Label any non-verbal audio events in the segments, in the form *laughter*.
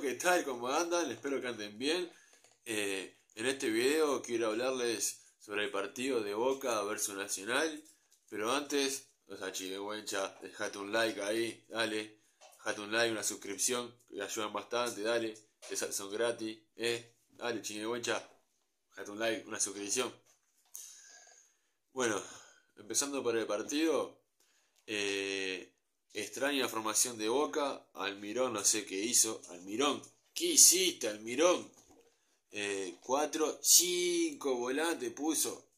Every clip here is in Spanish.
que tal? como andan? Espero que anden bien. Eh, en este video quiero hablarles sobre el partido de Boca versus Nacional. Pero antes, o sea, dejate un like ahí, dale. Dejate un like, una suscripción, que ayudan bastante, dale. Son gratis, eh, Dale, chinguehuencha dejate un like, una suscripción. Bueno, empezando por el partido. Eh, Extraña formación de Boca. Almirón no sé qué hizo. Almirón, ¿qué hiciste, Almirón? 4, eh, 5 volantes puso.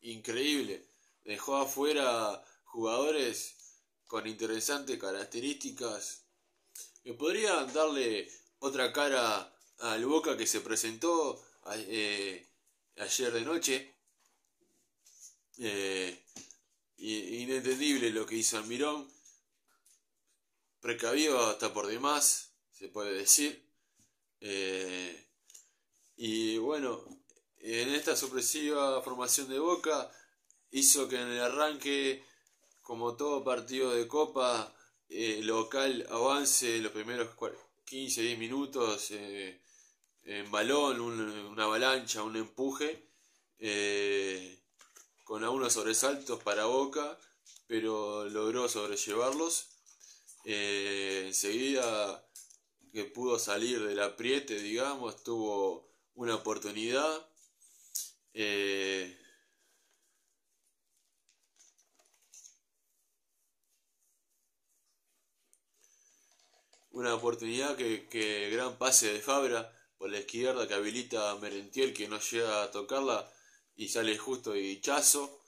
Increíble. Dejó afuera jugadores con interesantes características que podrían darle otra cara al Boca que se presentó eh, ayer de noche. Eh, inentendible lo que hizo Mirón. Precavido hasta por demás, se puede decir. Eh, y bueno, en esta sorpresiva formación de Boca hizo que en el arranque, como todo partido de Copa, eh, local avance los primeros 15, 10 minutos eh, en balón, una avalancha, un empuje con algunos sobresaltos para Boca, pero logró sobrellevarlos. Eh, enseguida que pudo salir del apriete, digamos, tuvo una oportunidad. Eh, una oportunidad que, que, gran pase de Fabra por la izquierda que habilita a Merentiel que no llega a tocarla y sale justo y Chazo.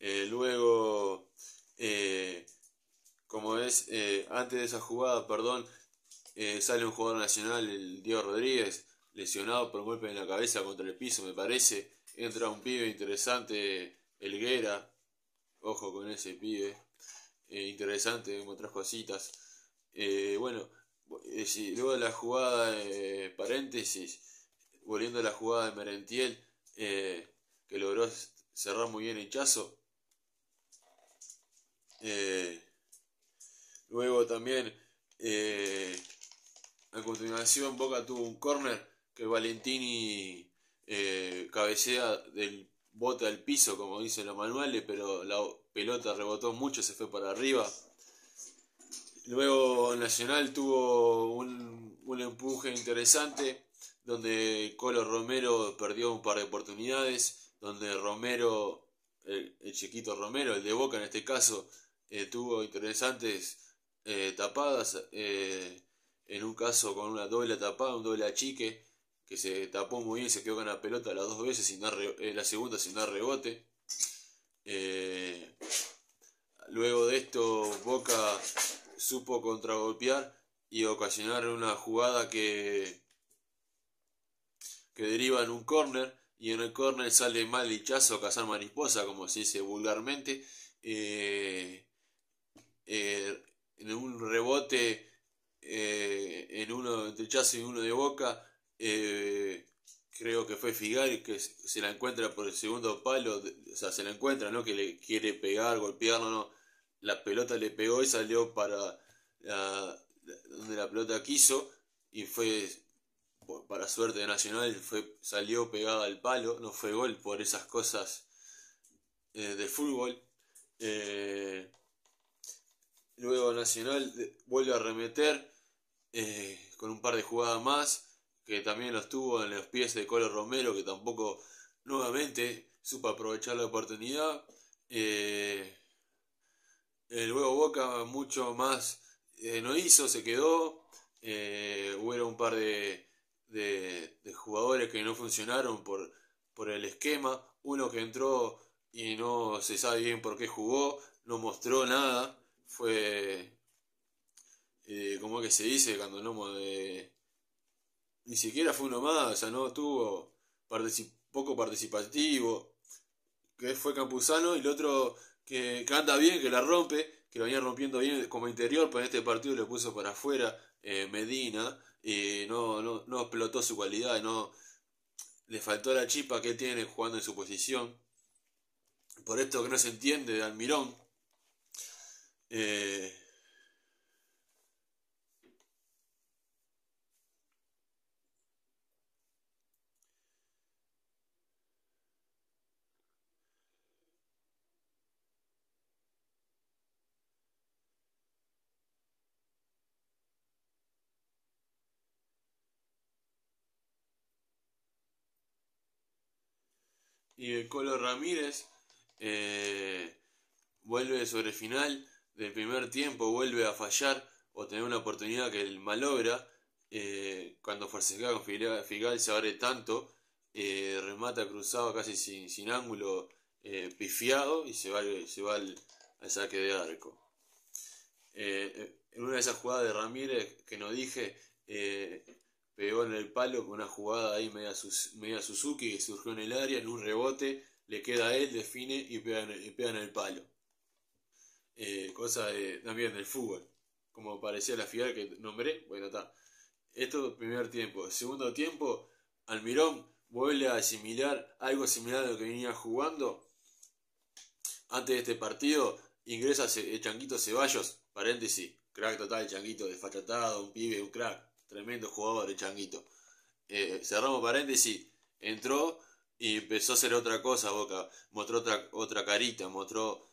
Eh, luego, eh, como es, eh, antes de esa jugada, perdón, sale un jugador nacional, el Diego Rodríguez, lesionado por un golpe en la cabeza contra el piso, me parece. Entra un pibe interesante, Elguera. Ojo con ese pibe. interesante, como otras cositas. bueno, luego de la jugada, paréntesis, volviendo a la jugada de Merentiel que logró cerrar muy bien el Eh, luego también, eh, a continuación, Boca tuvo un corner que Valentini eh, cabecea del bote al piso, como dicen los manuales, pero la pelota rebotó mucho, se fue para arriba. Luego Nacional tuvo un empuje interesante donde Colo Romero perdió un par de oportunidades donde Romero, el, chiquito Romero, el de Boca en este caso, eh, tuvo interesantes eh, tapadas, eh, en un caso con una doble tapada, un doble achique, que se tapó muy bien, se quedó con la pelota las dos veces, sin dar la segunda sin dar rebote. luego de esto, Boca supo contragolpear y ocasionar una jugada que, que deriva en un córner y en el córner sale mal dichazo cazar mariposa, como se dice vulgarmente. Eh, eh, en un rebote, eh, en uno de Chazo y uno de Boca, eh, creo que fue Figari que se la encuentra por el segundo palo, o sea, se la encuentra, ¿no? Que le quiere pegar, golpear, no, no. La pelota le pegó y salió para donde la pelota quiso y fue para suerte de Nacional, salió pegada al palo, no fue gol por esas cosas eh, de fútbol. Eh, luego Nacional vuelve a remeter eh, con un par de jugadas más, que también los tuvo en los pies de Colo Romero, que tampoco nuevamente supo aprovechar la oportunidad. luego Boca mucho más no hizo, se quedó. hubo un par de de, jugadores que no funcionaron por, el esquema, uno que entró y no se sabe bien por qué jugó, no mostró nada, fue eh, como que se dice cuando no ni siquiera fue uno más, o sea no tuvo poco participativo, que fue Campuzano y el otro que, anda bien, que la rompe, que lo venía rompiendo bien como interior, pero en este partido le puso para afuera eh, Medina no, explotó su cualidad, no le faltó la chipa que tiene jugando en su posición. Por esto que no se entiende de Almirón. Eh, Y el Colo Ramírez eh, vuelve sobre final del primer tiempo, vuelve a fallar o tener una oportunidad que él malogra. Eh, cuando forcejea con Figal se abre tanto, eh, remata cruzado casi sin, ángulo, pifiado y se va, se al, al saque de arco. en una de esas jugadas de Ramírez que no dije, pegó en el palo con una jugada ahí media, media Suzuki que surgió en el área, en un rebote, le queda a él, define y pega en, el palo. Eh, cosa también del fútbol, como parecía la final que nombré, bueno, está. Esto primer tiempo. Segundo tiempo, Almirón vuelve a asimilar algo similar a lo que venía jugando. Antes de este partido, ingresa el Changuito Ceballos, paréntesis, crack total, Changuito, desfachatado, un pibe, un crack. Tremendo jugador, el changuito. Eh, cerramos paréntesis. Entró y empezó a hacer otra cosa Boca. Mostró otra, otra carita, mostró.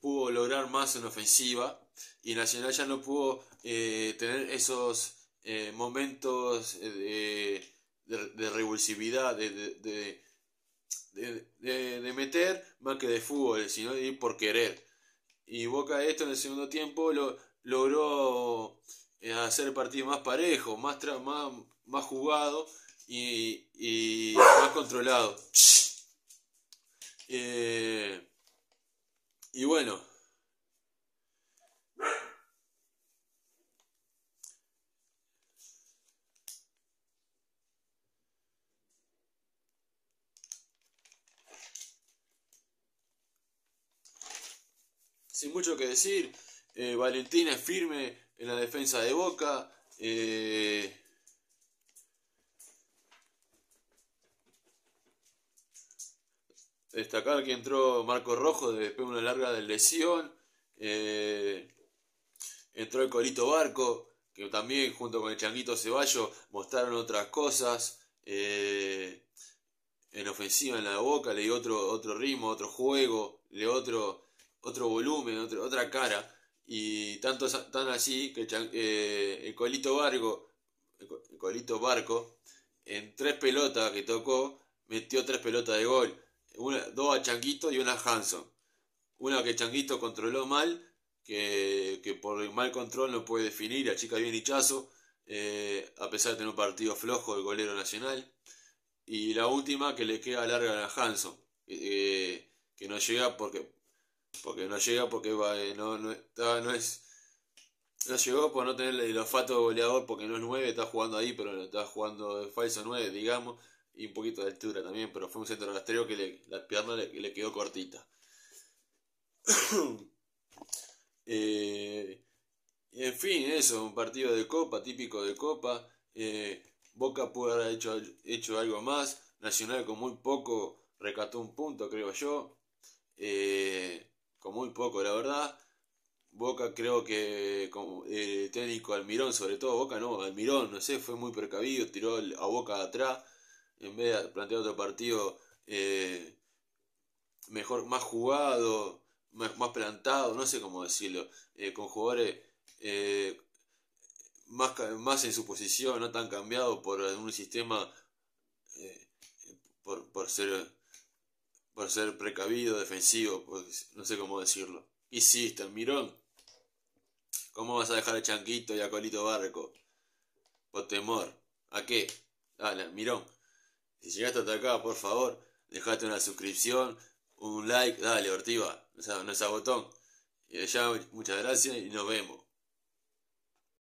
pudo lograr más en ofensiva y Nacional ya no pudo eh, tener esos eh, momentos de, de, revulsividad, de, de de, meter más que de fútbol, sino de ir por querer. Y Boca esto en el segundo tiempo lo, logró hacer el partido más parejo, más, más, más jugado y, y más controlado. Eh, y bueno, sin mucho que decir. Eh, Valentina es firme en la defensa de Boca. Eh, destacar que entró Marco Rojo después de una larga de lesión. Eh, entró el colito Barco, que también junto con el Changuito Ceballo mostraron otras cosas. en ofensiva en la boca, le dio otro, ritmo, otro juego, le otro, volumen, otra cara. Y tanto tan así que eh, el colito barco, el colito barco, en tres pelotas que tocó, metió tres pelotas de gol. Una, dos a Changuito y una a Hanson. Una que Changuito controló mal, que, que por el mal control no puede definir, la chica bien dichazo eh, a pesar de tener un partido flojo el golero nacional. Y la última que le queda larga a Hanson, eh, que no llega porque porque no llega, porque va, eh, no, no, es. No llegó por no tener el olfato de goleador porque no es 9, está jugando ahí, pero está jugando de falso 9, digamos, y un poquito de altura también, pero fue un centro rastreo que la pierna le, quedó cortita. *coughs* Eh, en fin, eso, un partido de copa, típico de copa. Eh, Boca pudo haber hecho, hecho algo más. Nacional con muy poco recató un punto, creo yo. Eh, con muy poco, la verdad. Boca creo que como, eh, técnico Almirón, sobre todo Boca no, Almirón, no sé, fue muy precavido, tiró a Boca atrás, en vez de plantear otro partido eh, mejor, más jugado, más, plantado, no sé cómo decirlo, eh, con jugadores más, más en su posición, no tan cambiado por un sistema, por, por ser por ser precavido, defensivo, pues, no sé cómo decirlo. Hiciste, Mirón. ¿Cómo vas a dejar a Changuito y a Colito Barco? Por temor. ¿A qué? Dale, Mirón. Si llegaste hasta acá, por favor, dejate una suscripción, un like, dale, Ortiva, no es a botón. Y muchas gracias y nos vemos.